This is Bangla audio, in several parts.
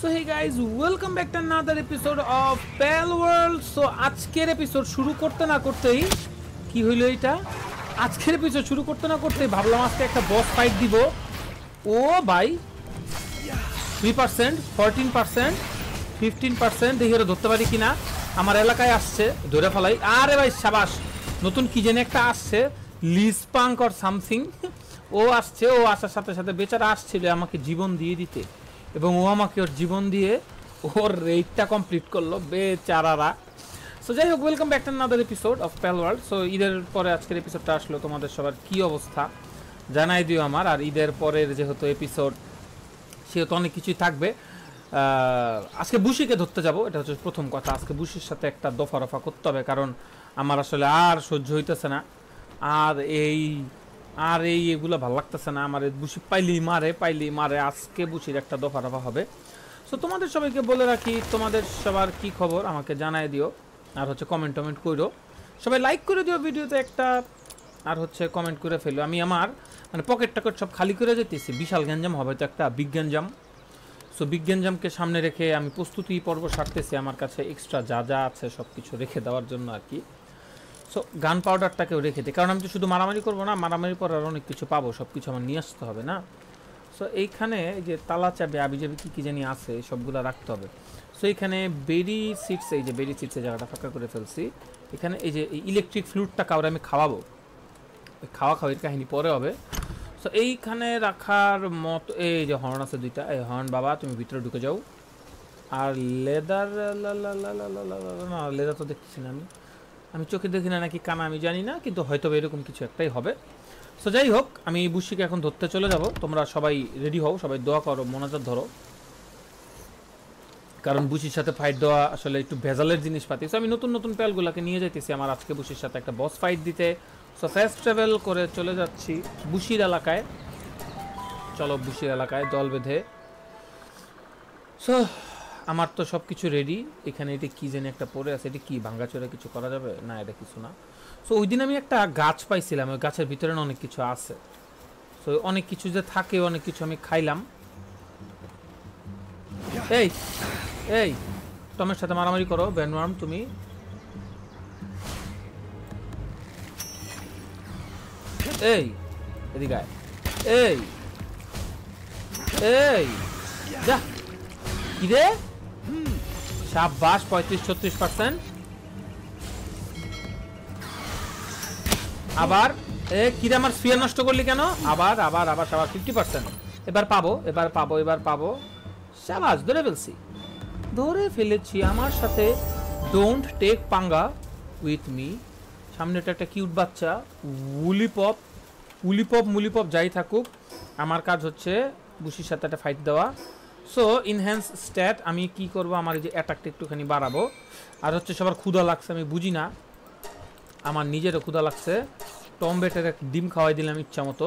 So hey guys welcome back to another episode of Palworld so আজকের এপিসোড শুরু করতে না করতেই কি হইল এটা আজকের এপিসোড শুরু করতে না করতেই ভাবলাম আজকে একটা বস ফাইট দিব ও ভাই three percent fourteen percent fifteen percent দেখি ধরতে পারি কি না আমার এলাকায় আসছে ধরে ফেলাই আরে ভাই সাবাস নতুন কি যেন একটা আসছে লিস পাঙ্ক অর সামথিং ও আসছে ও আসার সাথে সাথে বেচারা আসছিল আমাকে জীবন দিয়ে দিতে এবং ও আমাকে ওর জীবন দিয়ে ওর রেটটা কমপ্লিট করলো বেচারারা সো যাই হোক welcome back to other episode of Palworld so ঈদের পরে আজকের এপিসোডটা আসলো তোমাদের সবার কি অবস্থা জানাই দিও আমার আর ঈদের পরের যেহেতু এপিসোড সেহেতু অনেক কিছুই থাকবে আজকে বুশিকে ধরতে যাব এটা হচ্ছে প্রথম কথা আজকে বুশির সাথে একটা দফা রফা করতে হবে কারণ আমার আসলে আর সহ্য হইতেছে না আর এই আর এই এগুলো ভালো লাগতেছে না আমার বুসি পাইলেই মারে পাইলেই মারে আজকে বুসির একটা দফা রফা হবে সো তোমাদের সবাইকে বলে রাখি তোমাদের সবার কি খবর আমাকে জানায় দিও আর হচ্ছে কমেন্ট টমেন্ট করো সবাই লাইক করে দিও ভিডিওতে একটা আর হচ্ছে কমেন্ট করে ফেলো আমি আমার মানে পকেট টকেট সব খালি করে যেতেছি বিশাল গ্যাঞ্জাম হবে তো একটা বিজ্ঞানজাম সো বিজ্ঞানজামকে সামনে রেখে আমি প্রস্তুতি পর্ব সারতেছি আমার কাছে এক্সট্রা যা যা আছে সব কিছু রেখে দেওয়ার জন্য আর কি সো গান পাউডারটাকেও রেখে দিই কারণ আমি তো শুধু মারামারি করবো না মারামারি করার অনেক কিছু পাবো সব কিছু আমার নিয়ে আসতে হবে না সো এইখানে যে তালা চাবে যাবে কী কী জানি আছে সবগুলো রাখতে হবে সো এইখানে বেরি সিটস এই যে বেরি সিটসের জায়গাটা ফাঁকা করে ফেলছি এখানে এই যে এই ইলেকট্রিক ফ্লুটটা কাউরে আমি খাওয়াবো খাওয়া খাওয়ির কাহিনী পরে হবে সো এইখানে রাখার মত এই যে হর্ন আছে দুইটা এই হর্ন বাবা তুমি ভিতরে ঢুকে যাও আর লেদার না লেদার তো দেখছি না আমি আমি চোখে দেখি না নাকি কানা আমি জানি না কিন্তু হয়তো এরকম কিছু একটাই হবে সো যাই হোক আমি বুশিকে এখন ধরতে চলে যাব তোমরা সবাই রেডি হও সবাই দোয়া করো মোনাজাত ধরো কারণ বুশির সাথে ফাইট দেওয়া আসলে একটু ভেজালের জিনিস পাতি সো আমি নতুন নতুন প্যালগুলোকে নিয়ে যাইতেছি আমার আজকে বুসির সাথে একটা বস ফাইট দিতে সো ফাস্ট ট্রাভেল করে চলে যাচ্ছি বুশির এলাকায় চলো বুশির এলাকায় দল বেঁধে সো আমার তো সব কিছু রেডি এখানে এটা কী যেন একটা পড়ে আছে এটা কি ভাঙ্গাচোরা কিছু করা যাবে না এটা কিছু না সো ওই দিন আমি একটা গাছ পাইছিলাম ওই গাছের ভিতরে অনেক কিছু আছে সো অনেক কিছু যে থাকে অনেক কিছু আমি খাইলাম এই এই টমের সাথে মারামারি করো ব্যানওয়ার্ম তুমি এই এদিকে এই এই যা কি রে সাববাস পঁয়ত্রিশ ছত্রিশ পার্সেন্ট আবার এ কিরে আমার স্পিয়ার নষ্ট করলি কেন আবার আবার আবার আবার ফিফটি পার্সেন্ট এবার পাবো এবার পাবো এবার পাবো সাবাস ধরে ফেলছি ধরে ফেলেছি আমার সাথে ডোন্ট টেক পাঙ্গা উইথ মি সামনে এটা একটা কিউট বাচ্চা উলিপপ উলিপপ মুলিপপ যাই থাকুক আমার কাজ হচ্ছে বুসির সাথে একটা ফাইট দেওয়া সো ইনহ্যান্স স্ট্যাট আমি কি করব আমার এই যে অ্যাটাকটা একটুখানি বাড়াবো আর হচ্ছে সবার ক্ষুধা লাগছে আমি বুঝি না আমার নিজেরও ক্ষুধা লাগছে টমবেটের এক ডিম খাওয়াই দিলাম ইচ্ছা মতো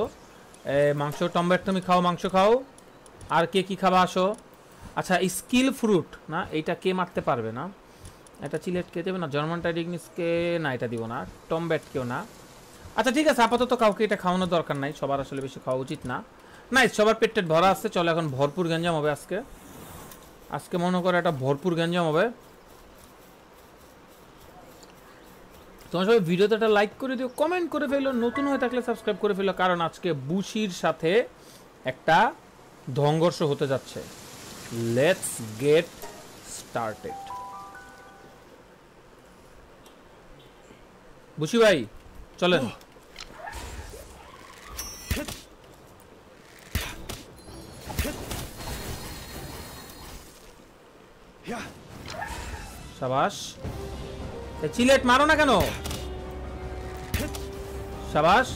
মাংস টমবেট তুমি খাও মাংস খাও আর কে কি খাবা আসো আচ্ছা স্কিল ফ্রুট না এইটা কে মারতে পারবে না এটা চিলেট কে দেবে না জার্মান টাইডিংসকে না এটা দিব না কেউ না আচ্ছা ঠিক আছে আপাতত কাউকে এটা খাওয়ানোর দরকার নাই সবার আসলে বেশি খাওয়া উচিত না নাই সবার পেটটেট ভরা আছে চলো এখন ভরপুর গ্যাঞ্জাম হবে আজকে আজকে মনে করো একটা ভরপুর গ্যাঞ্জাম হবে তোমার সবাই ভিডিওতে একটা লাইক করে দিও কমেন্ট করে ফেলো নতুন হয়ে থাকলে সাবস্ক্রাইব করে ফেলো কারণ আজকে বুশির সাথে একটা ধংঘর্ষ হতে যাচ্ছে লেটস গেট স্টার্টেড বুশি ভাই চলেন সাবাস চিলেট মারো না কেন সাবাস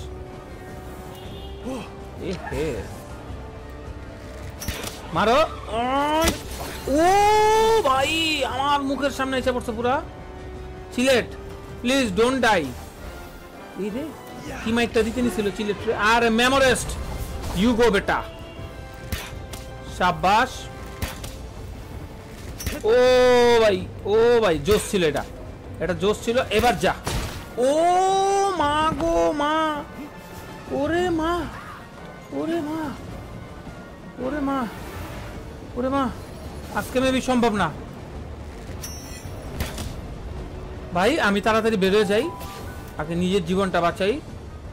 মারো ও ভাই আমার মুখের সামনে এসে পড়ছে পুরা চিলেট প্লিজ ডোন্ট ডাই এই রে কি মাইকটা দিতে নিছিল চিলেট আর মেমোরেস্ট ইউ গো বেটা সাবাস ও ভাই ও ভাই জোশ ছিল এটা এটা জোশ ছিল এবার যা ও মা গো মা ওরে মা ওরে মা ওরে মা ওরে মা আজকে মেবি সম্ভব না ভাই আমি তাড়াতাড়ি বেরোয় যাই আগে নিজের জীবনটা বাঁচাই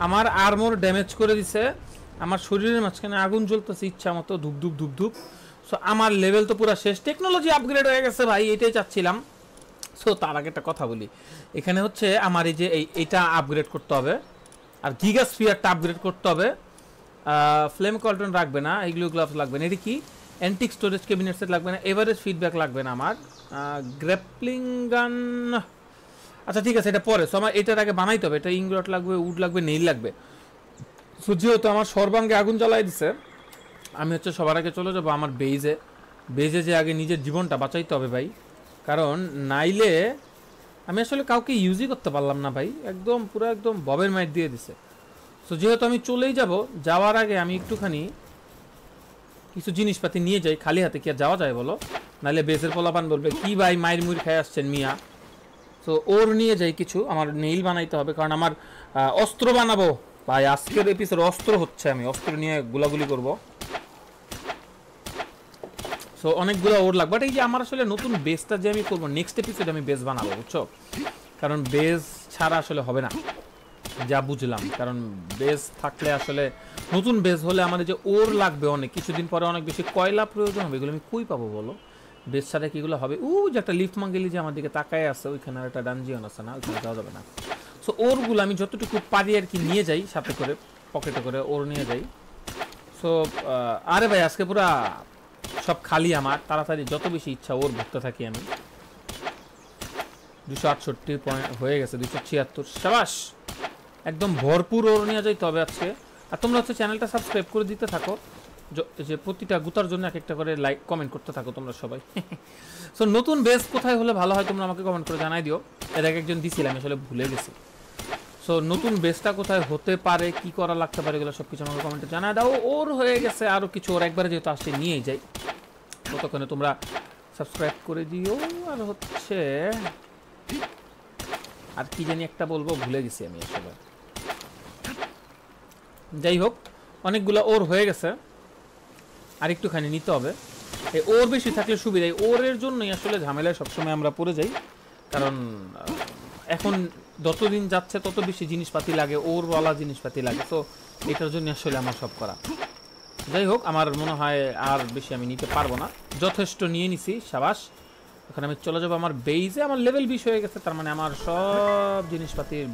আমার আর্মোর ড্যামেজ করে দিছে আমার শরীরের মাঝখানে আগুন জ্বলতেছে ইচ্ছা মতো ধূপ ধূপ ধূপ ধূপ সো আমার লেভেল তো পুরো শেষ টেকনোলজি আপগ্রেড হয়ে গেছে ভাই এটাই চাচ্ছিলাম সো তার আগে একটা কথা বলি এখানে হচ্ছে আমার এই যে এই এটা আপগ্রেড করতে হবে আর গিগা স্পিয়ারটা আপগ্রেড করতে হবে ফ্লেম কলটন রাখবে না এগুলো গ্লাভস লাগবে না এটা কি অ্যান্টিক স্টোরেজ ক্যাবিনেট সেট লাগবে না এভারেজ ফিডব্যাক লাগবে না আমার গ্র্যাপলিং গান আচ্ছা ঠিক আছে এটা পরে সো আমার এটার আগে বানাইতে হবে এটা ইংরট লাগবে উড লাগবে নেই লাগবে সো যেহেতু আমার সর্বাঙ্গে আগুন জ্বালাই দিছে আমি হচ্ছে সবার আগে চলে যাবো আমার বেইজে বেজে যে আগে নিজের জীবনটা বাঁচাইতে হবে ভাই কারণ নাইলে আমি আসলে কাউকে ইউজই করতে পারলাম না ভাই একদম পুরো একদম ববের মাইট দিয়ে দিছে সো যেহেতু আমি চলেই যাব যাওয়ার আগে আমি একটুখানি কিছু জিনিসপাতি নিয়ে যাই খালি হাতে কি আর যাওয়া যায় বলো নাহলে বেজের পোলাপান বলবে কি ভাই মায়ের মুড়ি খেয়ে আসছেন মিয়া সো ওর নিয়ে যাই কিছু আমার নেইল বানাইতে হবে কারণ আমার অস্ত্র বানাবো ভাই আজকের এপিসোড অস্ত্র হচ্ছে আমি অস্ত্র নিয়ে গুলাগুলি করবো সো অনেকগুলো ওর লাগবে বাট এই যে আমার আসলে নতুন বেসটা যে আমি করবো নেক্সট এপিসোডে আমি বেস বানাবো বুঝছো কারণ বেস ছাড়া আসলে হবে না যা বুঝলাম কারণ বেস থাকলে আসলে নতুন বেস হলে আমাদের যে ওর লাগবে অনেক কিছুদিন পরে অনেক বেশি কয়লা প্রয়োজন হবে এগুলো আমি কই পাবো বলো বেস ছাড়া কীগুলো হবে উ যে একটা লিফ মাঙ্গেলি যে আমার দিকে তাকায় আছে ওইখানে একটা ডানজিয়ন আছে না ওইখানে যাওয়া যাবে না সো ওরগুলো আমি যতটুকু পারি আর কি নিয়ে যাই সাথে করে পকেটে করে ওর নিয়ে যাই সো আরে ভাই আজকে পুরা সব খালি আমার তাড়াতাড়ি যত বেশি ইচ্ছা ওর ভুক্ত থাকি আমি দুশো আটষট্টি পয়েন্ট হয়ে গেছে দুশো ছিয়াত্তর সাবাস একদম ভরপুর ওর নিয়ে যাই তবে আজকে আর তোমরা হচ্ছে চ্যানেলটা সাবস্ক্রাইব করে দিতে থাকো যে প্রতিটা গুতার জন্য এক একটা করে লাইক কমেন্ট করতে থাকো তোমরা সবাই সো নতুন বেস কোথায় হলে ভালো হয় তোমরা আমাকে কমেন্ট করে জানাই দিও এর এক একজন দিছিলাম আসলে ভুলে গেছি সো নতুন বেসটা কোথায় হতে পারে কি করা লাগতে পারে এগুলো সব কিছু আমাকে কমেন্টে জানায় দাও ওর হয়ে গেছে আরও কিছু ওর একবারে যেহেতু আসছে নিয়েই যাই ততক্ষণে তোমরা সাবস্ক্রাইব করে দিও আর হচ্ছে আর কি জানি একটা বলবো ভুলে গেছি আমি আসলে যাই হোক অনেকগুলো ওর হয়ে গেছে আর একটুখানি নিতে হবে এই ওর বেশি থাকলে সুবিধাই ওরের জন্যই আসলে ঝামেলায় সবসময় আমরা পড়ে যাই কারণ এখন যতদিন যাচ্ছে তত বেশি জিনিসপাতি লাগে ওর বলা জিনিসপাতি লাগে তো এটার জন্য আসলে আমার সব করা যাই হোক আমার মনে হয় আর বেশি আমি নিতে পারবো না যথেষ্ট নিয়ে নিছি সাবাস এখন আমি চলে যাবো আমার বেইজে আমার লেভেল বিশ হয়ে গেছে তার মানে আমার সব জিনিসপাতির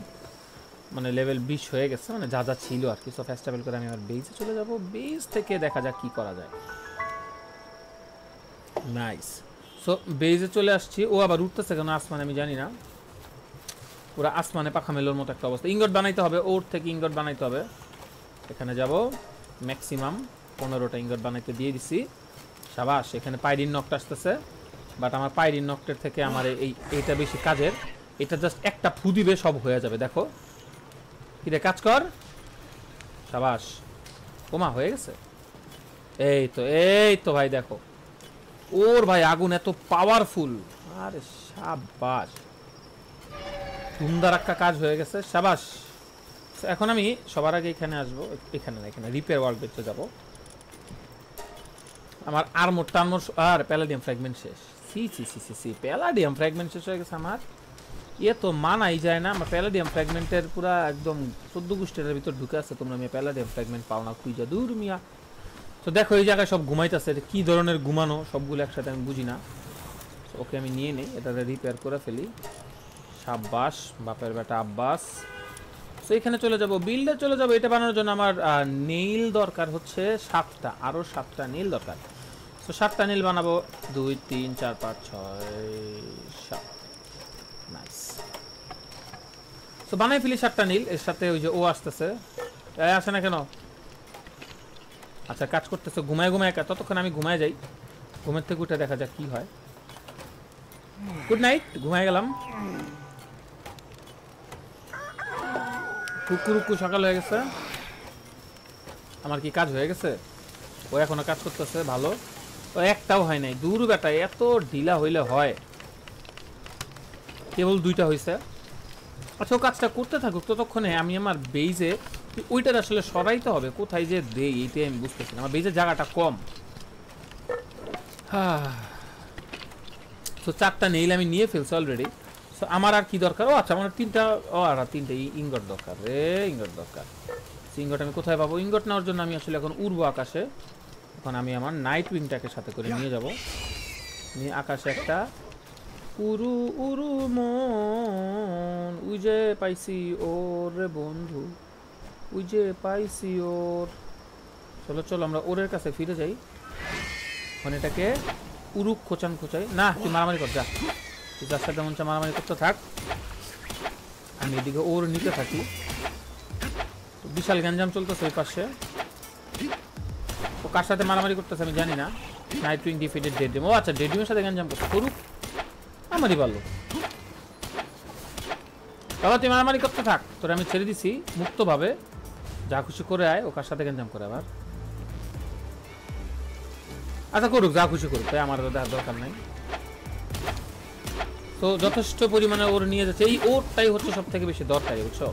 মানে লেভেল বিশ হয়ে গেছে মানে যা যা ছিল আর কি সব ফেস্টাবেল করে আমি আমার বেইজে চলে যাব বেইজ থেকে দেখা যাক কি করা যায় নাইস সো বেইজে চলে আসছি ও আবার উঠতেছে কেন আসমান আমি জানি না পুরো আসমানে পাখা মেলোর মতো একটা অবস্থা ইঙ্গট বানাইতে হবে ওর থেকে ইঙ্গট বানাইতে হবে এখানে যাব ম্যাক্সিমাম পনেরোটা ইঙ্গট বানাইতে দিয়ে দিছি সাবাস এখানে পাইরিন নকটা আসতেছে বাট আমার পাইরিন নকটের থেকে আমার এই এইটা বেশি কাজের এটা জাস্ট একটা ফু দিবে সব হয়ে যাবে দেখো কিরে কাজ কর সাবাস কমা হয়ে গেছে এই তো এই তো ভাই দেখো ওর ভাই আগুন এত পাওয়ারফুল আরে সাবাস একটা কাজ হয়ে গেছে সাবাস এখন আমি সবার আগে এখানে আসবো এখানে না এখানে রিপেয়ার ওয়ার্কবেটে যাব আমার আর্মোর টার্মোর আর প্যালাডিয়াম ফ্র্যাগমেন্ট শেষ সি সি সি সি সি প্যালাডিয়াম ফ্র্যাগমেন্ট শেষ হয়ে গেছে আমার ইয়ে তো মানাই যায় না আমার প্যালাডিয়াম ফ্র্যাগমেন্টের পুরো একদম চোদ্দ গুষ্টের ভিতর ঢুকে আছে তোমরা আমি প্যালাডিয়াম ফ্র্যাগমেন্ট পাও না খুঁজে দূর মিয়া তো দেখো এই জায়গায় সব ঘুমাইতেছে কি কী ধরনের ঘুমানো সবগুলো একসাথে আমি বুঝি না ওকে আমি নিয়ে নিই এটা রিপেয়ার করে ফেলি সাব্বাস বাপের বেটা আব্বাস তো এখানে চলে যাব বিল্ডে চলে যাব এটা বানানোর জন্য আমার নীল দরকার হচ্ছে সাতটা আরও সাতটা নীল দরকার তো সাতটা নীল বানাবো দুই তিন চার পাঁচ ছয় সাত নাইস তো বানাই ফেলি সাতটা নীল এর সাথে ওই যে ও আসতেছে আসে না কেন আচ্ছা কাজ করতেছে ঘুমায় ঘুমায় কাজ ততক্ষণ আমি ঘুমায় যাই ঘুমের থেকে উঠে দেখা যাক কি হয় গুড নাইট ঘুমায় গেলাম কুকুরুকু সকাল হয়ে গেছে আমার কি কাজ হয়ে গেছে ও এখনো কাজ করতেছে ভালো ও একটাও হয় নাই দূর বেটা এত ঢিলা হইলে হয় কেবল দুইটা হয়েছে আচ্ছা ও কাজটা করতে থাকুক ততক্ষণে আমি আমার বেইজে ওইটার আসলে সরাইতে হবে কোথায় যে দেই এইটাই আমি বুঝতেছি আমার বেইজের জায়গাটা কম হ্যাঁ তো চারটা নেইলে আমি নিয়ে ফেলছি অলরেডি সো আমার আর কি দরকার ও আচ্ছা আমার তিনটা ও আর তিনটা ইঙ্গট দরকার রে ইঙ্গট দরকার ইঙ্গট আমি কোথায় পাবো ইঙ্গট নেওয়ার জন্য আমি আসলে এখন উড়বো আকাশে এখন আমি আমার নাইট উইংটাকে সাথে করে নিয়ে যাব নিয়ে আকাশে একটা উরু উরু মন উই যে পাইছি ওর রে বন্ধু উই যে পাইছি ওর চলো চলো আমরা ওরের কাছে ফিরে যাই ওখানে এটাকে উরুক খোঁচান খোঁচাই না তুই মারামারি কর যা তুই যার সাথে মন মারামারি করতে থাক আমি এদিকে ওর নিতে থাকি বিশাল গ্যাঞ্জাম চলতেছে ওই পাশে ও কার সাথে মারামারি করতেছে আমি জানি না নাইট উইং ডিফিটেড ডেডিম ও আচ্ছা ডেডিমের সাথে গ্যাঞ্জাম করতে করুক আমারই ভালো বাবা তুই মারামারি করতে থাক তোরে আমি ছেড়ে দিছি মুক্তভাবে যা খুশি করে আয় ও কার সাথে গ্যাঞ্জাম করে আবার আচ্ছা করুক যা খুশি করুক তাই আমার দেখার দরকার নাই তো যথেষ্ট পরিমাণে ওর নিয়ে যাচ্ছে এই ওরটাই হচ্ছে সব থেকে বেশি দরকারি বুঝছো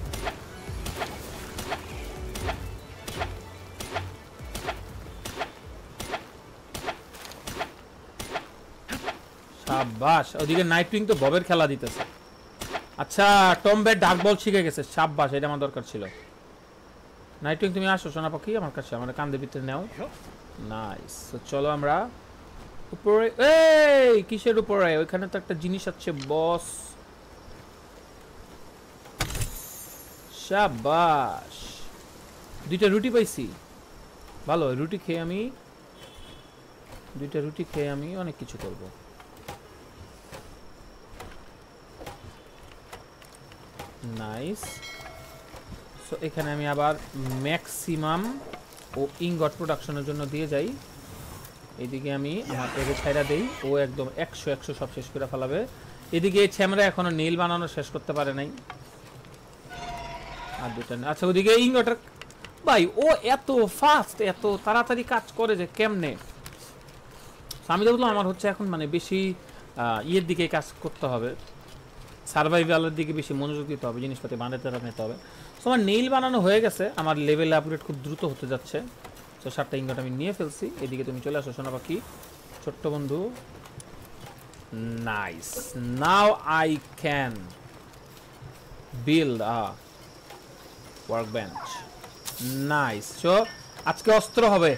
সাব্বাস ওদিকে নাইট উইং তো ববের খেলা দিতেছে আচ্ছা টম্বে ডাক বল শিখে গেছে সাব্বাস এটা আমার দরকার ছিল নাইট উইং তুমি আসো সোনা পাখি আমার কাছে আমার কান্দে ভিতরে নেও নাইস চলো আমরা উপরে এই কিসের উপরে ওইখানে তো একটা জিনিস আছে বস শাবাশ দুইটা রুটি পাইছি ভালো রুটি খেয়ে আমি দুইটা রুটি খেয়ে আমি অনেক কিছু করব নাইস সো এখানে আমি আবার ম্যাক্সিমাম ও ইঙ্গট প্রোডাকশনের জন্য দিয়ে যাই এদিকে আমি আমার পেগে ছাইরা দেই ও একদম একশো একশো সব শেষ করে ফেলাবে এদিকে ছ্যামরা এখনো নীল বানানো শেষ করতে পারে নাই আর দুটা আচ্ছা ওদিকে ইনভার্টার ভাই ও এত ফাস্ট এত তাড়াতাড়ি কাজ করে যে কেমনে আমি তো বললাম আমার হচ্ছে এখন মানে বেশি ইয়ের দিকে কাজ করতে হবে সার্ভাইভালের দিকে বেশি মনোযোগ দিতে হবে জিনিসপাতি বানাতে নিতে হবে তোমার আমার নীল বানানো হয়ে গেছে আমার লেভেল আপগ্রেড খুব দ্রুত হতে যাচ্ছে তো সাতটা ইঙ্গট আমি নিয়ে ফেলছি এদিকে তুমি চলে আসো সোনা পাখি ছোট্ট বন্ধু nice now I can build a workbench nice so আজকে অস্ত্র হবে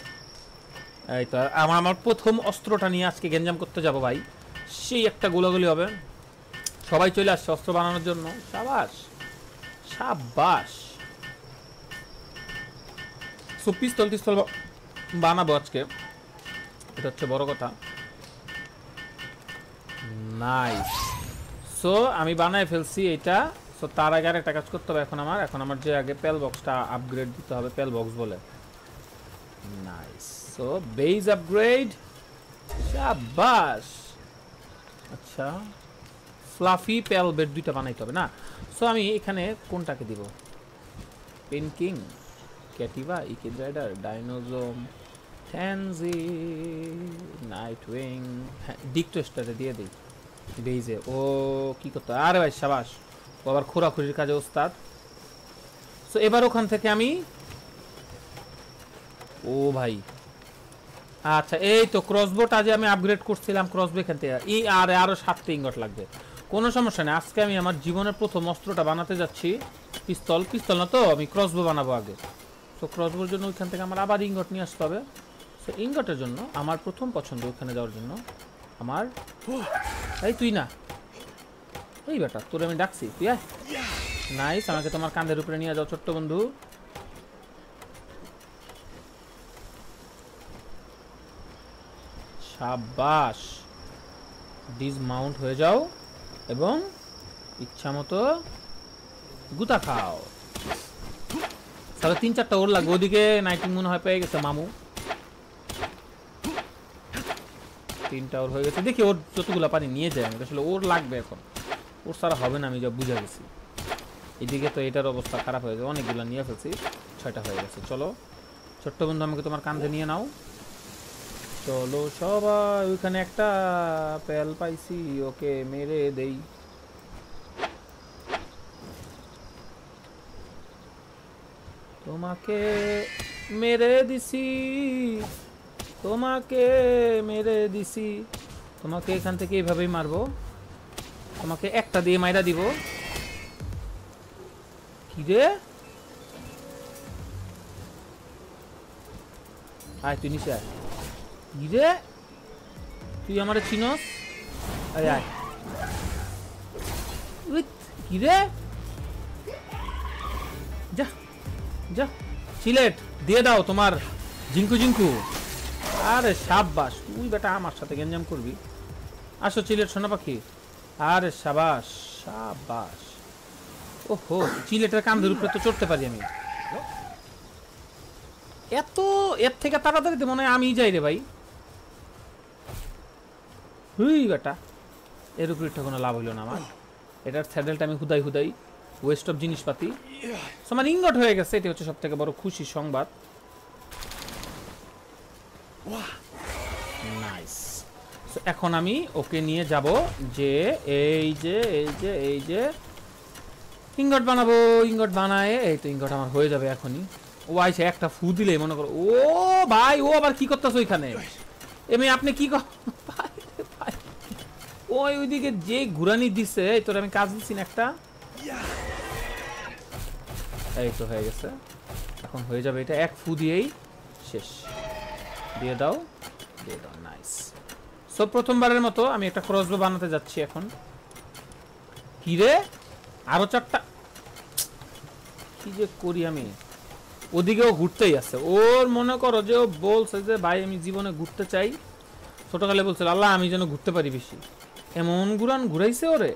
এই তো আমার আমার প্রথম অস্ত্রটা নিয়ে আজকে গেঞ্জাম করতে যাব ভাই সেই একটা গোলাগুলি হবে সবাই চলে আসছে অস্ত্র বানানোর জন্য সাবাস সাবাস একশো পিস তলতিস্থল বানাবো আজকে এটা হচ্ছে বড় কথা নাইস সো আমি বানায় ফেলছি এটা সো তার আগে আরেকটা কাজ করতে হবে এখন আমার এখন আমার যে আগে পেল বক্সটা আপগ্রেড দিতে হবে পেল বক্স বলে নাইস সো বেজ আপগ্রেড শাবাশ আচ্ছা ফ্লাফি পেল বেড দুইটা বানাইতে হবে না সো আমি এখানে কোনটাকে দিব king Cativa, Ikid Rider, Dinosome, Tansy, Nightwing, হ্যাঁ, Dick Twister দিয়ে দিই ডেইজে ও কি করতে আরে ভাই সাবাস ও আবার খোরাখুরির কাজে ওস্তাদ সো এবার ওখান থেকে আমি ও ভাই আচ্ছা এই তো ক্রসবোটা আজ আমি আপগ্রেড করছিলাম ক্রসবো এখান থেকে এই আর আরও সাতটি ইঙ্গট লাগবে কোনো সমস্যা নেই আজকে আমি আমার জীবনের প্রথম অস্ত্রটা বানাতে যাচ্ছি পিস্তল পিস্তল না তো আমি ক্রসবো বানাবো আগে সো ক্রসবোর জন্য ওইখান থেকে আমার আবার ইঙ্গট নিয়ে আসতে হবে সো ইঙ্গটের জন্য আমার প্রথম পছন্দ ওখানে যাওয়ার জন্য আমার এই তুই না এই বেটা তোর আমি ডাকছি তুই আয় নাইস আমাকে তোমার কাঁধের উপরে নিয়ে যাও ছোট্ট বন্ধু সাবাস ডিসমাউন্ট হয়ে যাও এবং ইচ্ছা মতো গুতা খাও সাড়ে তিন চারটা ওর লাগবে ওদিকে নাইটিন মনে হয় পেয়ে গেছে মামু তিনটা ওর হয়ে গেছে দেখি ওর যতগুলো পানি নিয়ে যায় আমি আসলে ওর লাগবে এখন ওর সারা হবে না আমি যা বুঝে গেছি এদিকে তো এটার অবস্থা খারাপ হয়ে গেছে অনেকগুলো নিয়ে ফেলছি ছয়টা হয়ে গেছে চলো ছোট্ট বন্ধু আমাকে তোমার কান্ধে নিয়ে নাও চলো সবাই ওইখানে একটা প্যাল পাইছি ওকে মেরে দেই তোমাকে মেরে দিছি তোমাকে মেরে দিছি তোমাকে এখান থেকে এইভাবেই মারবো তোমাকে একটা দিয়ে মাইরা দিব রে আয় তুই নিশে আয় রে তুই আমার চিনস আরে আয় রে যা সিলেট দিয়ে দাও তোমার জিঙ্কু জিঙ্কু আরে সাব্বাস তুই বেটা আমার সাথে গেঞ্জাম করবি আসো চিলেট সোনা পাখি আরে সাবাস সাবাস ওহো চিলেটের কান্ধের উপরে তো চড়তে পারি আমি এত এর থেকে তাড়াতাড়িতে মনে হয় আমি যাই রে ভাই হুই বেটা এর উপরে কোনো লাভ হইল না আমার এটার স্যাডেলটা আমি হুদাই হুদাই ওয়েস্ট অফ জিনিসপাতি সমান আমার ইঙ্গট হয়ে গেছে এটি হচ্ছে সব থেকে বড় খুশি সংবাদ এখন আমি ওকে নিয়ে যাব যে এই যে এই যে এই যে ইঙ্গট বানাবো ইঙ্গট বানায় এই তো ইঙ্গট আমার হয়ে যাবে এখনই ও আইসে একটা ফু দিলে মনে করো ও ভাই ও আবার কি করতেছো ওইখানে এমনি আপনি কি ওই ওইদিকে যে ঘুরানি দিছে তোর আমি কাজ না একটা এই তো হয়ে গেছে এখন হয়ে যাবে এটা এক ফু দিয়েই শেষ দিয়ে দাও দিয়ে দাও নাইস সো প্রথমবারের মতো আমি একটা ক্রসবো বানাতে যাচ্ছি এখন কিরে আরও চারটা কি যে করি আমি ওদিকেও ঘুরতেই আছে ওর মনে করো যে ও বলছে যে ভাই আমি জীবনে ঘুরতে চাই ছোটোকালে বলছে আল্লাহ আমি যেন ঘুরতে পারি বেশি এমন ঘুরান ঘুরাইছে ওরে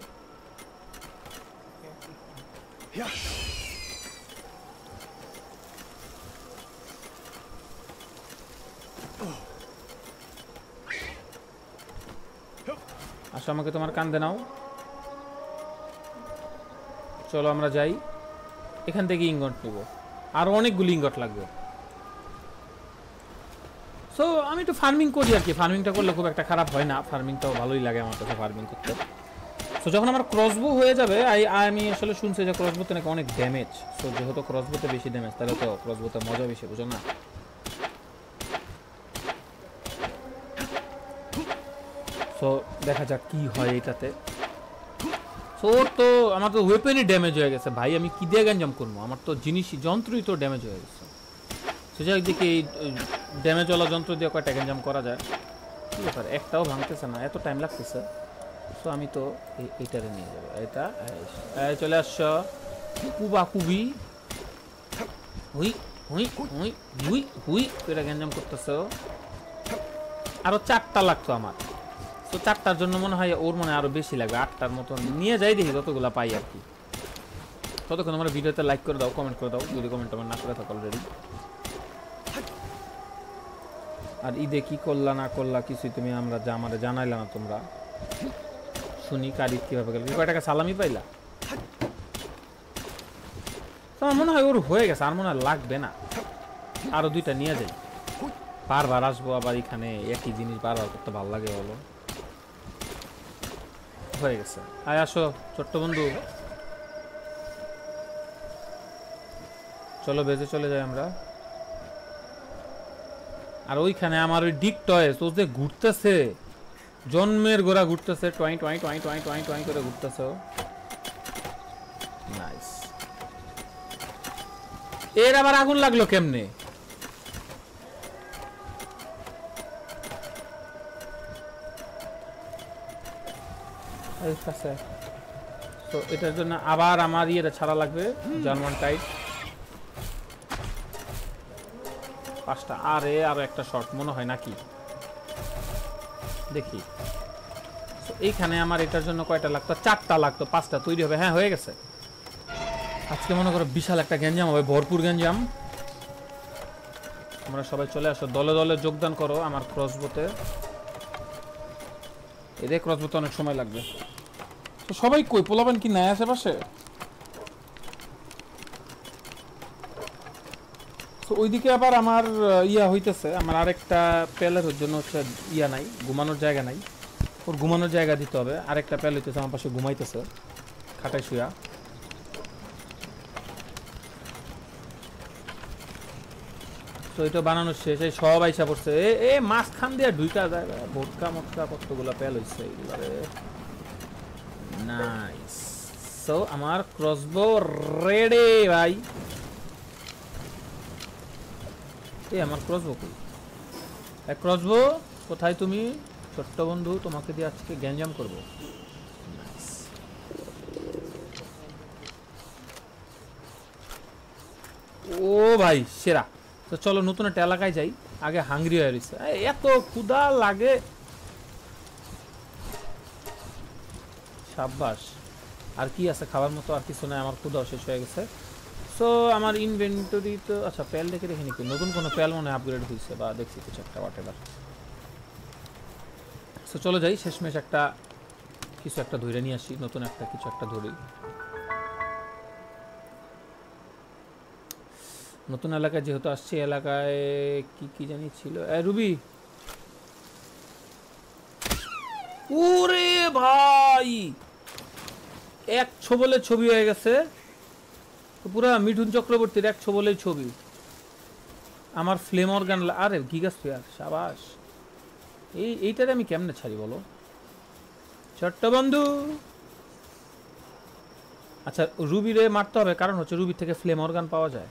আসো আচ্ছা, আমাকে তোমার কান্দে নাও চলো আমরা যাই এখান থেকে ইঙ্গট নেব আর অনেকগুলি ইঙ্গট লাগবে সো আমি একটু ফার্মিং করি আর কি ফার্মিংটা করলে খুব একটা খারাপ হয় না ফার্মিংটাও ভালোই লাগে আমার কাছে ফার্মিং করতে সো যখন আমার ক্রসবো হয়ে যাবে আই আমি আসলে শুনছি যে ক্রসবোতে নাকি অনেক ড্যামেজ সো যেহেতু ক্রসবোতে বেশি ড্যামেজ তাহলে তো ক্রসবোতে মজা বেশি বোঝো না সো দেখা যাক কি হয় এটাতে সো ওর তো আমার তো ওয়েপেনই ড্যামেজ হয়ে গেছে ভাই আমি কি দিয়ে গ্যাঞ্জাম করবো আমার তো জিনিস যন্ত্রই তো ড্যামেজ হয়ে গেছে সে যাক দেখি এই ড্যামেজ ওলা যন্ত্র দিয়ে কয়টা গ্যাঞ্জাম করা যায় কী ব্যাপার একটাও ভাঙতেছে না এত টাইম লাগতেছে সো আমি তো এইটারে নিয়ে যাবো এটা চলে আসছ কুবা কুবি হুই হুই হুই হুই হুই এটা গ্যাঞ্জাম করতেছ আরও চারটা লাগতো আমার তো চারটার জন্য মনে হয় ওর মনে আরো বেশি লাগবে আটটার মতন নিয়ে যাই দেখি যতগুলো পাই আর কি ততক্ষণ আমার ভিডিওতে লাইক করে দাও কমেন্ট করে দাও যদি কমেন্ট আমার না করে থাকো অলরেডি আর ঈদে কি করলা না করলা কিছুই তুমি আমরা আমার জানাইলা না তোমরা শুনি কার ঈদ কীভাবে গেল কয় টাকা সালামি পাইলা আমার মনে হয় ওর হয়ে গেছে আর মনে হয় লাগবে না আরও দুইটা নিয়ে যাই বারবার আসবো আবার এখানে একই জিনিস বারবার করতে ভালো লাগে বলো হয়ে গেছে আয় আসো ছোট্ট বন্ধু চলো বেজে চলে যাই আমরা আর ওইখানে আমার ওই ডিক টয়েস ও যে ঘুরতেছে জন্মের গোড়া ঘুরতেছে টোয়াই টোয়াই টোয়াই টোয়াই টোয়াই টোয়াই করে ঘুরতেছে নাইস এর আবার আগুন লাগলো কেমনে ঠিক আচ্ছা, আচ্ছা। তো এটার জন্য আবার আমার ইয়েটা ছাড়া লাগবে জার্মান টাইট পাঁচটা আরে আর একটা শর্ট মনে হয় নাকি দেখি তো এইখানে আমার এটার জন্য কয়টা লাগতো চারটা লাগতো পাঁচটা তৈরি হবে হ্যাঁ হয়ে গেছে আজকে মনে করো বিশাল একটা গ্যাঞ্জাম হবে ভরপুর গ্যাঞ্জাম আমরা সবাই চলে আসো দলে দলে যোগদান করো আমার ক্রসবোতে এদের ক্রসবোতে অনেক সময় লাগবে তো সবাই কই পোলাবেন কি নাই আশেপাশে তো ওইদিকে আবার আমার ইয়া হইতেছে আমার আরেকটা প্যালের জন্য হচ্ছে ইয়া নাই ঘুমানোর জায়গা নাই ওর ঘুমানোর জায়গা দিতে হবে আরেকটা প্যাল হইতেছে আমার পাশে ঘুমাইতেছে খাটায় শুয়া তো এটা বানানো শেষ এই সব আইসা পড়ছে এ মাঝখান দিয়ে ঢুইটা যায় ভোটকা মোটকা কতগুলো প্যাল হইছে এইগুলো সো আমার ক্রসবো রেডে ভাই এ আমার ক্রসবো কই ক্রসবো কোথায় তুমি ছোট্ট বন্ধু তোমাকে দিয়ে আজকে গ্যাঞ্জাম করবো ও ভাই সেরা তো চলো নতুন একটা এলাকায় যাই আগে হাঙ্গরি হয়ে রয়েছে এত ক্ষুদা লাগে সাব্বাস আর কি আছে খাবার মতো আর কিছু নাই আমার ক্ষুদাও শেষ হয়ে গেছে সো আমার ইনভেন্টরি তো আচ্ছা প্যাল দেখে রেখে নিকি নতুন কোনো প্যাল মনে আপগ্রেড হয়েছে বা দেখছি কিছু একটা হোয়াট সো চলো যাই শেষমেশ একটা কিছু একটা ধরে নিয়ে আসি নতুন একটা কিছু একটা ধরি নতুন এলাকায় যেহেতু আসছে এলাকায় কি কি জানি ছিল রুবি ওরে ভাই এক ছবলে ছবি হয়ে গেছে পুরা মিঠুন চক্রবর্তীর এক ছবলে ছবি আমার ফ্লেম অর্গান আরে গিগাস ফেয়ার সাবাস এই এইটারে আমি কেমনে ছাড়ি বলো ছোট্ট বন্ধু আচ্ছা রুবিরে মারতে হবে কারণ হচ্ছে রুবি থেকে ফ্লেম অর্গান পাওয়া যায়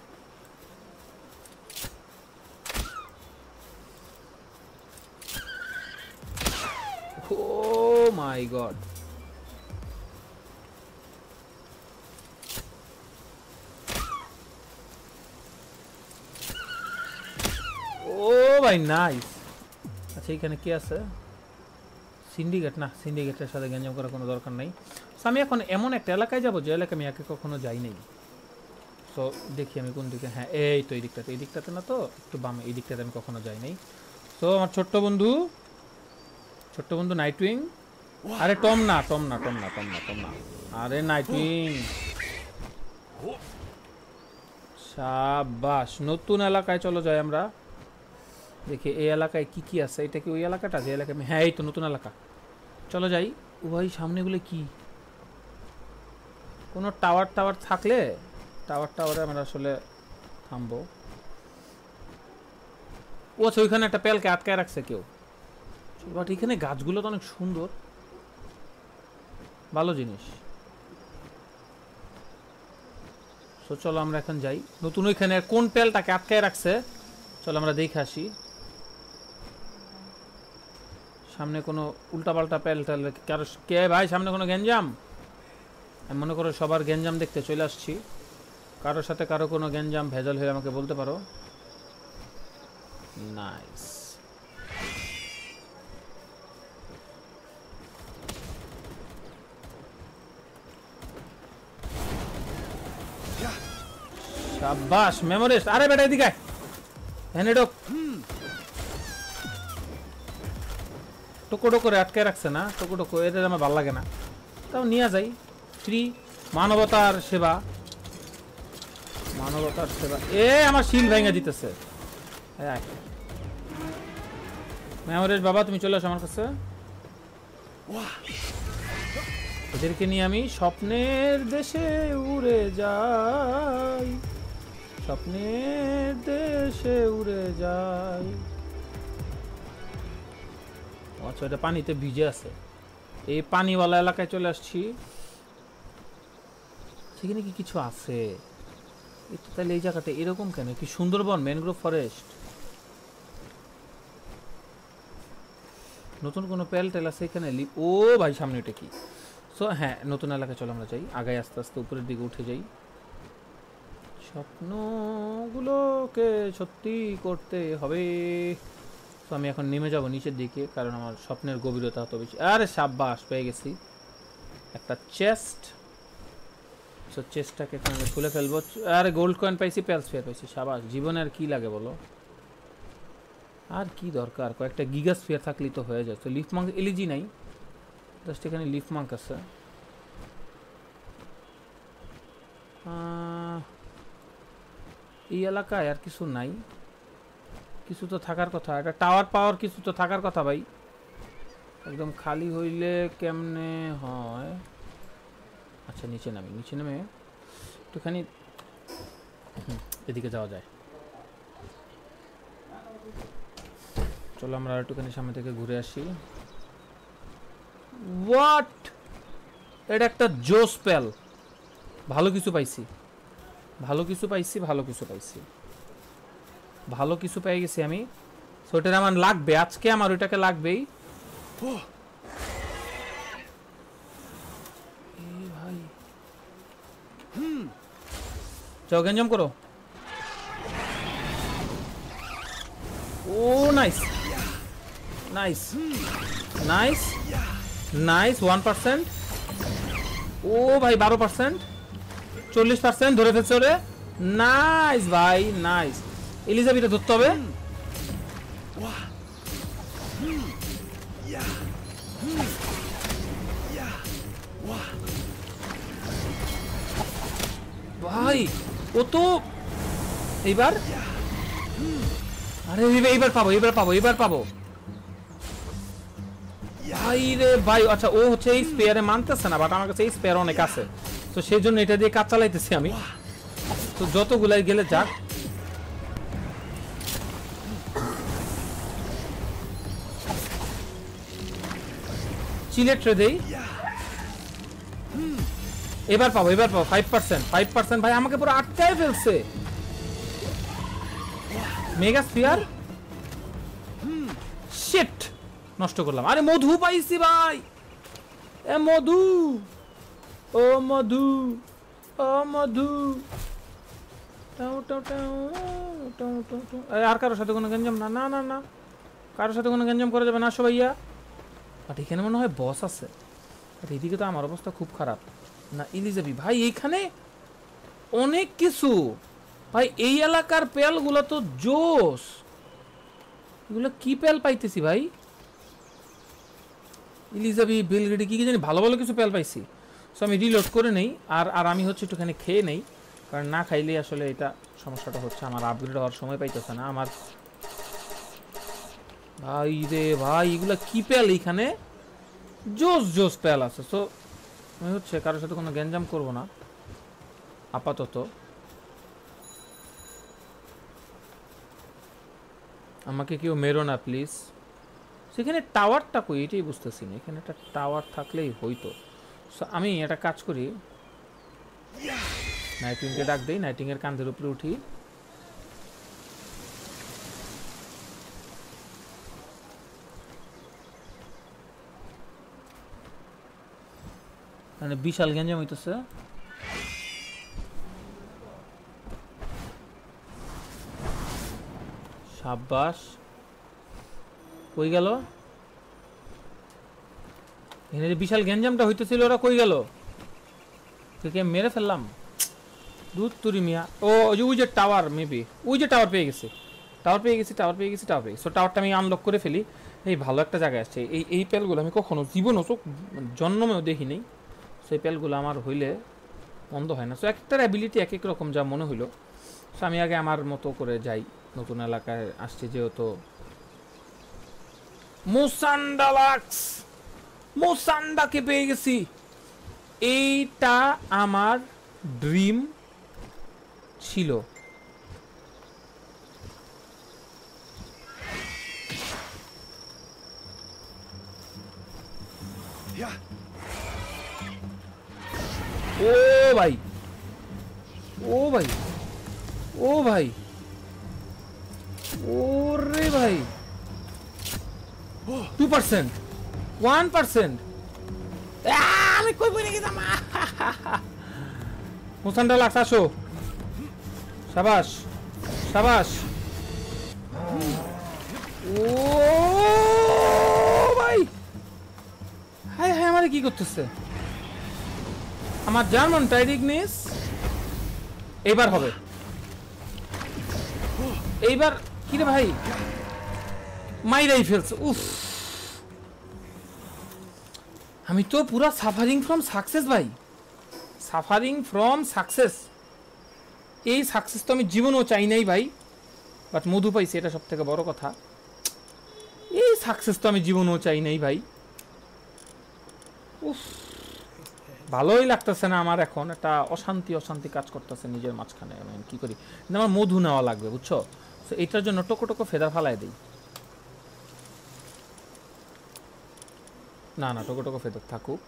ও মাই গড ভাই নাইস আচ্ছা এখানে কি আছে সিন্ডিকেট না সিন্ডিকেটের সাথে গ্যাঞ্জাম করার কোনো দরকার নাই সো আমি এখন এমন একটা এলাকায় যাবো যে এলাকায় আমি একে কখনো যাই নাই সো দেখি আমি কোন দিকে হ্যাঁ এই তো এই দিকটাতে এই দিকটাতে না তো একটু বাম এই দিকটাতে আমি কখনো যাই নাই সো আমার ছোট্ট বন্ধু ছোট্ট বন্ধু নাইট উইং আরে টম না টম না টম না টম না টম না আরে নাইট উইং সাবাস নতুন এলাকায় চলো যাই আমরা দেখি এই এলাকায় কি কি আছে এটা কি ওই এলাকাটা যে এলাকা হ্যাঁ এই তো নতুন এলাকা চলো যাই ভাই সামনেগুলো কি কোনো টাওয়ার টাওয়ার থাকলে টাওয়ার টাওয়ারে আমরা আসলে থামবো ও আচ্ছা ওইখানে একটা পেলকে আটকায় রাখছে কেউ বাট এখানে গাছগুলো তো অনেক সুন্দর ভালো জিনিস তো চলো আমরা এখন যাই নতুন ওইখানে কোন পেলটাকে আটকায় রাখছে চলো আমরা দেখে আসি সামনে কোনো উল্টাপাল্টা প্যালটাল কারো কে ভাই সামনে কোনো গ্যাঞ্জাম আমি মনে করো সবার গ্যাঞ্জাম দেখতে চলে আসছি কারোর সাথে কারো কোনো গ্যাঞ্জাম ভেজাল হয়ে আমাকে বলতে পারো নাইস সাব্বাস মেমোরিস্ট আরে বেটা এদিকে হ্যান্ডেড টোকোটো করে আটকে রাখছে না টোকোটো এটা আমার ভালো লাগে না তাও নিয়ে যাই ফ্রি মানবতার সেবা মানবতার সেবা এ আমার শিল ভেঙে দিতেছে মেমোরেজ বাবা তুমি চলে আসো আমার কাছে এদেরকে নিয়ে আমি স্বপ্নের দেশে উড়ে যাই স্বপ্নের দেশে উড়ে যাই আচ্ছা এটা পানিতে ভিজে আছে এই পানিওয়ালা এলাকায় চলে আসছি সেখানে কি কিছু আছে এটা তাহলে এই জায়গাটা এরকম কেন কি সুন্দরবন ম্যানগ্রোভ ফরেস্ট নতুন কোনো প্যাল টেল আছে এখানে ও ভাই সামনে ওটা কি সো হ্যাঁ নতুন এলাকায় চলো আমরা যাই আগায় আস্তে আস্তে উপরের দিকে উঠে যাই স্বপ্নগুলোকে সত্যি করতে হবে তো আমি এখন নেমে যাব নিচের দিকে কারণ আমার স্বপ্নের গভীরতা অত বেশি আরে সাব্বাস পেয়ে গেছি একটা চেস্ট সো চেস্টটাকে আমি খুলে ফেলবো আরে গোল্ড কয়েন পাইছি প্যালস ফেয়ার পাইছি সাবাস জীবনে আর কী লাগে বলো আর কি দরকার কয়েকটা গিগাস ফেয়ার থাকলেই তো হয়ে যায় তো লিফ মাঙ্ক এলিজি নাই জাস্ট এখানে লিফ মাঙ্ক আছে এই এলাকায় আর কিছু নাই কিছু তো থাকার কথা এটা টাওয়ার পাওয়ার কিছু তো থাকার কথা ভাই একদম খালি হইলে কেমনে হয় আচ্ছা নিচে নামি নিচে নামে একটুখানি এদিকে যাওয়া যায় চলো আমরা একটুখানি সামনে থেকে ঘুরে আসি হোয়াট এটা একটা জোস প্যাল ভালো কিছু পাইছি ভালো কিছু পাইছি ভালো কিছু পাইছি ভালো কিছু পেয়ে গেছি আমি সটের আমার লাগবে আজকে আমার ওটাকে লাগবেই এই ভাই জাগেন জম করো ও নাইস নাইস নাইস নাইস 1% ও ভাই 12% 40% ধরে ফেছোরে নাইস ভাই নাইস এলিজাবেথে ধরতে হবে ভাই ও তো এইবার আরে এইবার পাবো এইবার পাবো এইবার পাবো ভাই রে ভাই আচ্ছা ও হচ্ছে এই স্পেয়ারে মানতেছে না বাট আমার কাছে এই স্পেয়ার অনেক আছে তো সেই জন্য এটা দিয়ে কাজ চালাইতেছি আমি তো যতগুলাই গেলে যাক চিলেট্রে দেই এবার পাবো এবার পাবো ফাইভ পার্সেন্ট ফাইভ পার্সেন্ট ভাই আমাকে পুরো আটকায় ফেলছে মেগা স্পিয়ার শেট hmm. নষ্ট করলাম আরে মধু পাইছি ভাই এ মধু ও মধু ও মধু আর কারোর সাথে কোনো গেঞ্জাম না না না না কারোর সাথে কোনো গেঞ্জাম করা যাবে না সবাইয়া বাট এখানে মনে হয় বস আছে এদিকে তো আমার অবস্থা খুব খারাপ না ইলিজাবি ভাই এইখানে অনেক কিছু ভাই এই এলাকার প্যালগুলো তো জোস এগুলো কি প্যাল পাইতেছি ভাই ইলিজাবি বেলগেডি কি কি জানি ভালো ভালো কিছু প্যাল পাইছি সো আমি রিলোড করে নেই আর আর আমি হচ্ছে একটুখানি খেয়ে নেই কারণ না খাইলে আসলে এটা সমস্যাটা হচ্ছে আমার আপগ্রেড হওয়ার সময় পাইতেছে না আমার ভাই রে ভাই এগুলো কি প্যাল এখানে জোস জোস প্যাল আছে তো আমি হচ্ছে কারোর সাথে কোনো গ্যাঞ্জাম করব না আপাতত আমাকে কেউ মেরো না প্লিজ সেখানে টাওয়ারটা কই এটাই বুঝতেছি না এখানে একটা টাওয়ার থাকলেই হইতো সো আমি একটা কাজ করি নাইটিংকে ডাক দিই নাইটিংয়ের কান্ধের উপরে উঠি মানে বিশাল গেঞ্জাম হইতেছে সাব্বাস কই গেল এখানে যে বিশাল গেঞ্জামটা হইতেছিল ওরা কই গেল কে মেরে ফেললাম দুধ তুরি মিয়া ও যে ওই যে টাওয়ার মেবি ওই যে টাওয়ার পেয়ে গেছে টাওয়ার পেয়ে গেছি টাওয়ার পেয়ে গেছি টাওয়ার পেয়ে গেছি সো টাওয়ারটা আমি আনলক করে ফেলি এই ভালো একটা জায়গায় আসছে এই এই প্যালগুলো আমি কখনো জীবনও চোখ মানে জন্মমেও দেখিনি সেই প্যালগুলো আমার হইলে বন্ধ হয় না সো একটার অ্যাবিলিটি এক এক রকম যা মনে হইলো সো আমি আগে আমার মতো করে যাই নতুন এলাকায় আসছি যেহেতু মুসান্ডালাক্স মুসান্ডাকে পেয়ে গেছি এইটা আমার ড্রিম ছিল Yeah. ও ভাই ও ভাই ও ভাই ওরে ভাই টু পার্সেন্ট ওয়ান পার্সেন্ট আমি কই পড়ে গেলাম মুসানটা লাগছে আসো সাবাস সাবাস ও ভাই হায় হায় আমারে কি করতেছে আমার জার্মান টাইরিগনেস এবার হবে এইবার কিরে ভাই মাইরাই ফেলছে উফ আমি তো পুরা সাফারিং ফ্রম সাকসেস ভাই সাফারিং ফ্রম সাকসেস এই সাকসেস তো আমি জীবনও চাই নাই ভাই বাট মধু পাইছি এটা সব থেকে বড় কথা এই সাকসেস তো আমি জীবনও চাই নাই ভাই উফ ভালোই লাগতেছে না আমার এখন একটা অশান্তি অশান্তি কাজ করতেছে নিজের মাঝখানে আমি কী করি আমার মধু নেওয়া লাগবে বুঝছো তো এটার জন্য টোকো টোকো ফেদার ফালাই দিই না না টোকো টোকো ফেদার থাকুক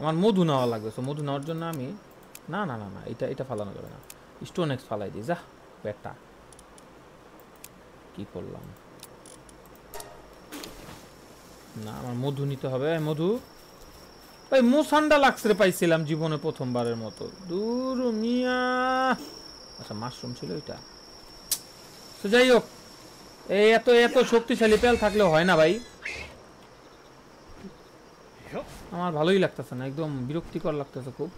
আমার মধু নেওয়া লাগবে তো মধু নেওয়ার জন্য আমি না না না না এটা এটা ফালানো যাবে না স্টোন এক্স ফালাই দিই যা ব্যাটটা কি করলাম না আমার মধু নিতে হবে মধু ভাই মুসান্ডা লাক্সরে পাইছিলাম জীবনে প্রথমবারের মতো দূর মিয়া আচ্ছা মাশরুম ছিল এটা তো যাই হোক এই এত এত শক্তিশালী পেল থাকলে হয় না ভাই আমার ভালোই লাগতেছে না একদম বিরক্তিকর লাগতেছে খুব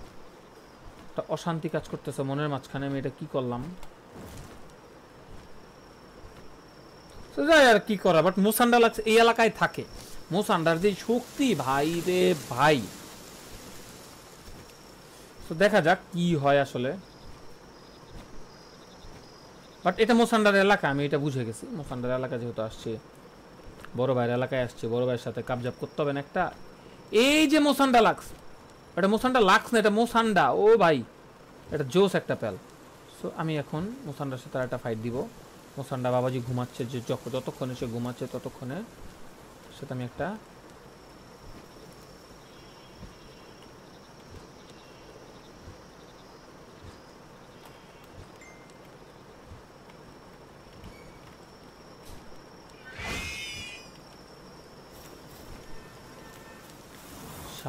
একটা অশান্তি কাজ করতেছে মনের মাঝখানে আমি এটা কি করলাম তো যাই আর কি করা বাট মোসান্ডা লাগছে এই এলাকায় থাকে মোসান্ডার যে শক্তি ভাই রে ভাই তো দেখা যাক কি হয় আসলে বাট এটা মোসান্ডার এলাকা আমি এটা বুঝে গেছি মোসান্ডার এলাকা যেহেতু আসছে বড় ভাইয়ের এলাকায় আসছে বড় ভাইয়ের সাথে কাবজাব করতে হবে না একটা এই যে মোসান্ডা লাক্স এটা মোসান্ডা লাক্স না এটা মোসান্ডা ও ভাই এটা জোস একটা প্যাল সো আমি এখন মোসান্ডার সাথে একটা ফাইট দিব মোসান্ডা বাবাজি ঘুমাচ্ছে যে যতক্ষণে সে ঘুমাচ্ছে ততক্ষণে সাথে আমি একটা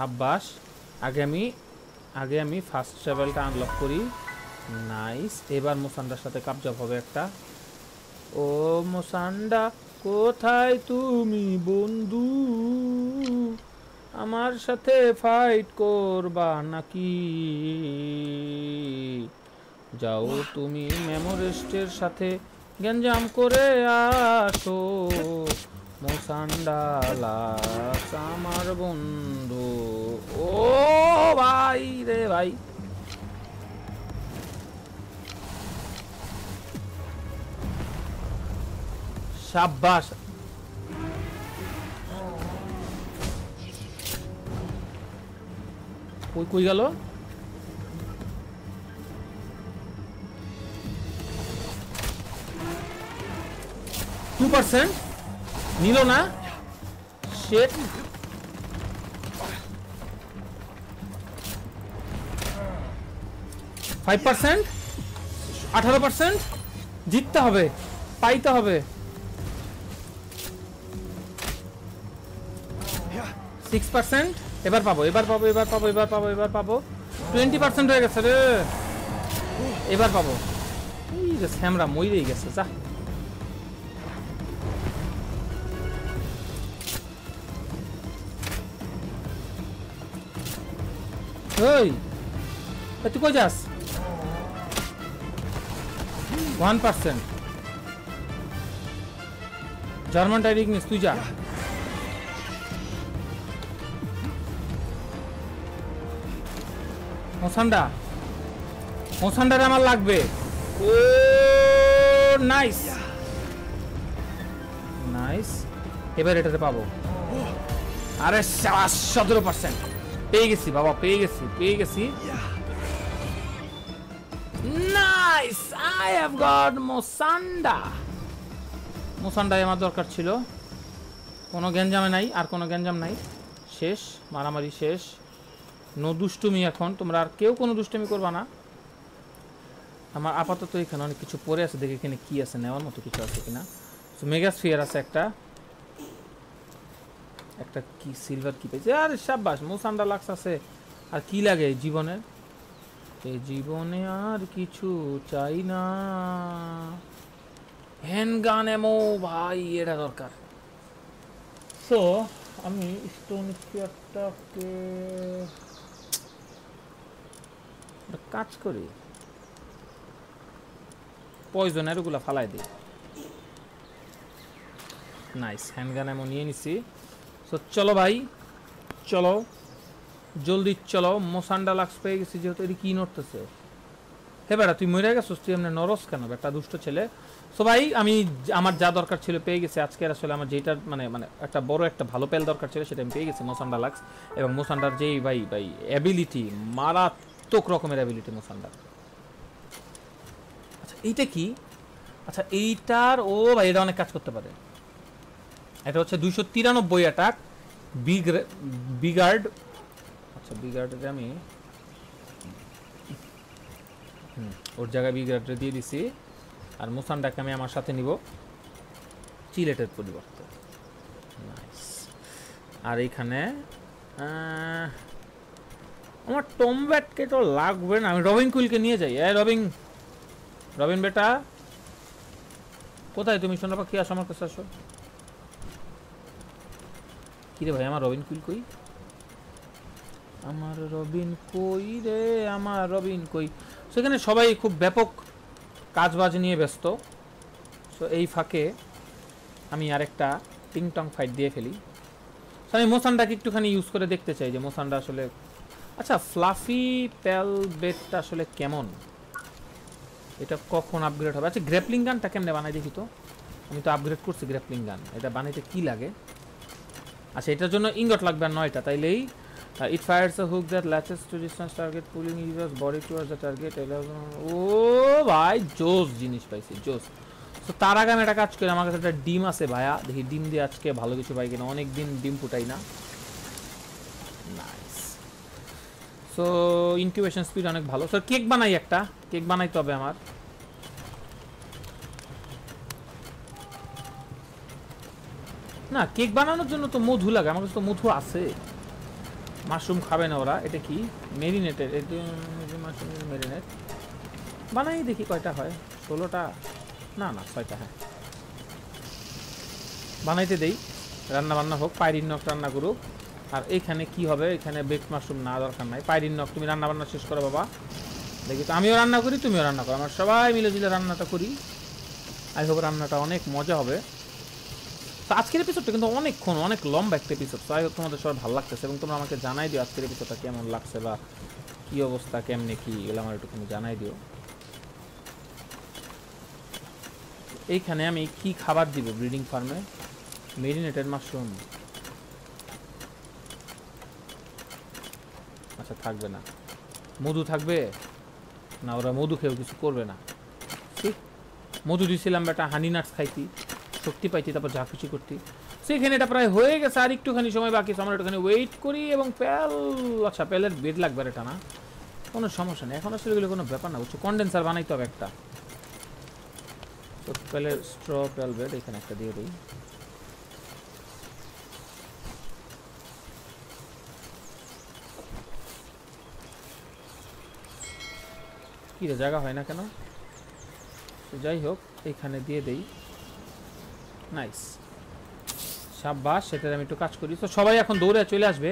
সাব্বাস আগে আমি আগে আমি ফার্স্ট ট্রাভেলটা আনলক করি নাইস এবার মোসান্ডার সাথে কাবজাব হবে একটা ও মোসান্ডা কোথায় তুমি বন্ধু আমার সাথে ফাইট করবা নাকি যাও তুমি মেমোরিস্টের সাথে গ্যাঞ্জাম করে আসো আমার বন্ধু ও ভাই রে ভাই সাব্বাস কই কই গেল টু পার্সেন্ট নিল না শেট ফাইভ পার্সেন্ট আঠারো পার্সেন্ট জিততে হবে পাইতে হবে সিক্স পার্সেন্ট এবার পাবো এবার পাবো এবার পাবো এবার পাবো এবার পাবো টোয়েন্টি পার্সেন্ট হয়ে গেছে রে এবার পাবো এই রে শ্যামরা মইরেই গেছে যা ওই তুই কই যাস ওয়ান পার্সেন্ট জার্মান ডাইরিক নিস তুই যা মশান্ডা মশান্ডারে আমার লাগবে ও নাইস নাইস এবার এটাতে পাবো আরে সতেরো পার্সেন্ট পেয়ে গেছি বাবা পেয়ে গেছি পেয়ে গেছি nice I have got Mossanda Mossanda আমার দরকার ছিল কোনো গ্যাঞ্জামে নাই আর কোনো গ্যাঞ্জাম নাই শেষ মারামারি শেষ নো দুষ্টুমি এখন তোমরা আর কেউ কোনো দুষ্টুমি করবা না আমার আপাতত এখানে অনেক কিছু পরে আছে দেখে এখানে কী আছে নেওয়ার মতো কিছু আছে কিনা তো মেগাস ফিয়ার আছে একটা একটা কি সিলভার কি পেয়েছে আরে সাব্বাস মোসান্ডা লাক্স আছে আর কি লাগে জীবনের এই জীবনে আর কিছু চাই না হ্যান্ডগান এমো ভাই এটা দরকার সো আমি স্টোন স্পিয়ারটাকে কাজ করি পয়জনের ওগুলা ফালাই দিই নাইস হ্যান্ডগান এমন নিয়ে নিছি তো চলো ভাই চলো জলদি চলো মশান্ডা লাক্স পেয়ে গেছি যেহেতু এটি কী নড়তেছে হে বেটা তুই মরে গেছো তুই এমনি নরস কেন একটা দুষ্ট ছেলে সো ভাই আমি আমার যা দরকার ছিল পেয়ে গেছি আজকে আসলে আমার যেটা মানে মানে একটা বড় একটা ভালো পেল দরকার ছিল সেটা আমি পেয়ে গেছি মোসান্ডা লাক্স এবং মোসান্ডার যেই ভাই ভাই অ্যাবিলিটি মারাত্মক রকমের অ্যাবিলিটি মোসান্ডার আচ্ছা এইটা কি আচ্ছা এইটার ও ভাই এটা অনেক কাজ করতে পারে এটা হচ্ছে দুইশো তিরানব্বই অ্যাটাক বিগ বিগার্ড আচ্ছা বিগার্ডে আমি ওর জায়গায় বিগার্ডে দিয়ে দিছি আর মুসানটাকে আমি আমার সাথে নিব চিলেটের পরিবর্তে আর এইখানে আমার টম ব্যাটকে তো লাগবে না আমি রবিন কুইলকে নিয়ে যাই হ্যাঁ রবিন রবিন বেটা কোথায় তুমি সোনা পাখি আসো আমার কাছে আসো কিরে ভাই আমার রবিন কুইল কই আমার রবিন কই রে আমার রবিন কই সেখানে সবাই খুব ব্যাপক কাজ বাজ নিয়ে ব্যস্ত সো এই ফাঁকে আমি আরেকটা টিং টং ফাইট দিয়ে ফেলি সো আমি মোসানটাকে একটুখানি ইউজ করে দেখতে চাই যে মোসানটা আসলে আচ্ছা ফ্লাফি প্যাল বেডটা আসলে কেমন এটা কখন আপগ্রেড হবে আচ্ছা গ্র্যাপলিং গানটা কেমনে বানাই দেখি তো আমি তো আপগ্রেড করছি গ্র্যাপলিং গান এটা বানাইতে কি লাগে আচ্ছা এটার জন্য ইঙ্গট লাগবে আর নয়টা তাইলেই it fires a hook that latches to distance target pulling users body towards the target ও ভাই জোস জিনিস পাইছি জোস তো তার আগে আমি একটা কাজ করি আমার কাছে একটা ডিম আছে ভাইয়া দেখি ডিম দিয়ে আজকে ভালো কিছু পাই কিনা অনেক দিন ডিম ফুটাই না সো ইনকিউবেশন স্পিড অনেক ভালো স্যার কেক বানাই একটা কেক বানাইতে হবে আমার না কেক বানানোর জন্য তো মধু লাগে আমার কাছে তো মধু আছে মাশরুম খাবে না ওরা এটা কি মেরিনেটের মাশরুম মেরিনেট বানাই দেখি কয়টা হয় ষোলোটা না না ছয়টা হ্যাঁ বানাইতে দেই রান্না বান্না হোক পায়রির নখ রান্না করুক আর এখানে কি হবে এখানে বেক মাশরুম না দরকার নাই পায়রির নখ তুমি রান্না বান্না শেষ করো বাবা দেখি তো আমিও রান্না করি তুমিও রান্না করো আমার সবাই মিলে মিলে রান্নাটা করি আই হোক রান্নাটা অনেক মজা হবে তো আজকের এপিসোডটা কিন্তু অনেকক্ষণ অনেক লম্বা একটা এপিসোড তাই হোক তোমাদের সবাই ভালো লাগতেছে এবং তোমরা আমাকে জানাই দিও আজকের এপিসোডটা কেমন লাগছে বা কী অবস্থা কেমনে কী এগুলো আমার একটু জানাই দিও এইখানে আমি কি খাবার দিব ব্রিডিং ফার্মে মেরিনেটেড মাশরুম আচ্ছা থাকবে না মধু থাকবে না ওরা মধু খেয়েও কিছু করবে না ঠিক মধু দিয়েছিলাম বেটা হানি নাটস খাইতি শক্তি পাইতে তারপর যা খুশি করতে সেখানে এটা প্রায় হয়ে গেছে আর একটুখানি সময় বাকি আমরা একটুখানি ওয়েট করি এবং প্যাল আচ্ছা প্যালের বেড লাগবে এটা না কোনো সমস্যা নেই এখন আসলে কোনো ব্যাপার না বুঝছো কন্ডেন্সার বানাইতে হবে একটা তো প্যালের স্ট্র প্যাল বেড এখানে একটা দিয়ে দিই জায়গা হয় না কেন যাই হোক এখানে দিয়ে দেই নাইস সাব্বাস সেটাতে আমি একটু কাজ করি তো সবাই এখন দৌড়ে চলে আসবে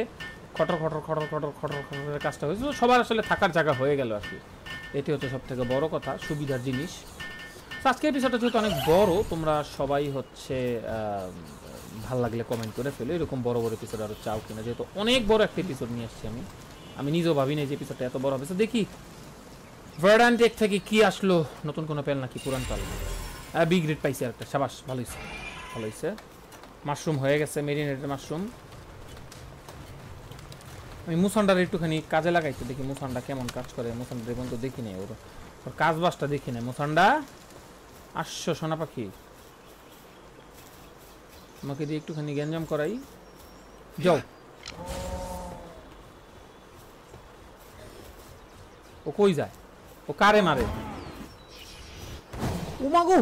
খটর খটর খটর খটর খটর খটর কাজটা হয়েছে তো সবার আসলে থাকার জায়গা হয়ে গেল আর কি এটি হচ্ছে সব থেকে বড় কথা সুবিধার জিনিস আজকে এপিসোডটা যেহেতু অনেক বড় তোমরা সবাই হচ্ছে ভাল লাগলে কমেন্ট করে ফেলো এরকম বড় বড় এপিসোড আরও চাও কিনা যেহেতু অনেক বড় একটা এপিসোড নিয়ে আসছি আমি আমি নিজেও ভাবি না যে এপিসোডটা এত বড় হবে তো দেখি ভার্ডান্টেক থেকে কি আসলো নতুন কোনো পেল নাকি পুরান পাল বি গ্রেড পাইছি আর একটা সাবাস ভালোই ভালো হয়েছে মাশরুম হয়ে গেছে মেরিনেটেড মাশরুম আমি মুসনটার একটুখানি কাজে লাগাই তো দেখি মুসনটা কেমন কাজ করে মুসনটা এখন তো দেখি নাই ওর ওর কাজ বাসটা দেখি নাই মুসনটা আসছো সোনা পাখি আমাকে দিয়ে একটুখানি গ্যাঞ্জাম করাই যাও ও কই যায় ও কারে মারে উমাগু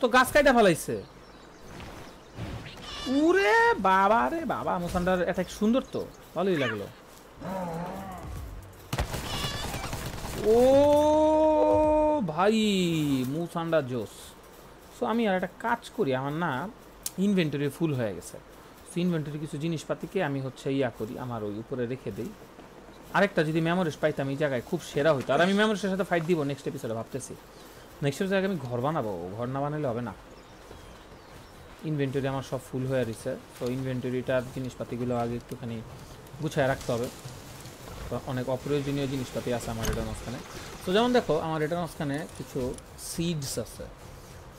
তো গাছ কাইটা ফেলাইছে উরে বাবা রে বাবা মোসানটার অ্যাটাক সুন্দর তো ভালোই লাগলো ও ভাই মুসান্ডা জোস সো আমি আর একটা কাজ করি আমার না ইনভেন্টরি ফুল হয়ে গেছে সো ইনভেন্টরি কিছু জিনিসপাতিকে আমি হচ্ছে ইয়া করি আমার ওই উপরে রেখে দিই আরেকটা যদি মেমোরিস পাইতাম এই জায়গায় খুব সেরা হইতো আর আমি মেমোরিসের সাথে ফাইট দিব নেক্সট এপিসোডে ভাবতেছি নেক্সট জায়গায় আমি ঘর বানাবো ঘর না বানালে হবে না ইনভেন্টরি আমার সব ফুল হয়ে রয়েছে তো ইনভেন্টরিটার জিনিসপাতিগুলো আগে একটুখানি গুছায় রাখতে হবে অনেক অপ্রয়োজনীয় জিনিসপাতি আছে আমার এটার মাঝখানে তো যেমন দেখো আমার এটার মাঝখানে কিছু সিডস আছে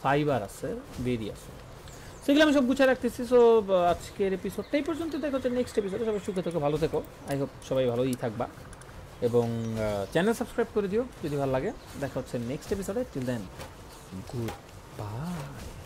ফাইবার আছে বেরি আছে সেগুলো আমি সব গুছিয়ে রাখতেছি সো আজকের এপিসোডটাই পর্যন্ত দেখো নেক্সট এপিসোডে সবাই সুখে থেকে ভালো থেকো আই হোপ সবাই ভালোই থাকবা এবং চ্যানেল সাবস্ক্রাইব করে দিও যদি ভালো লাগে দেখা হচ্ছে নেক্সট এপিসোডে টিল দেন গুড বাই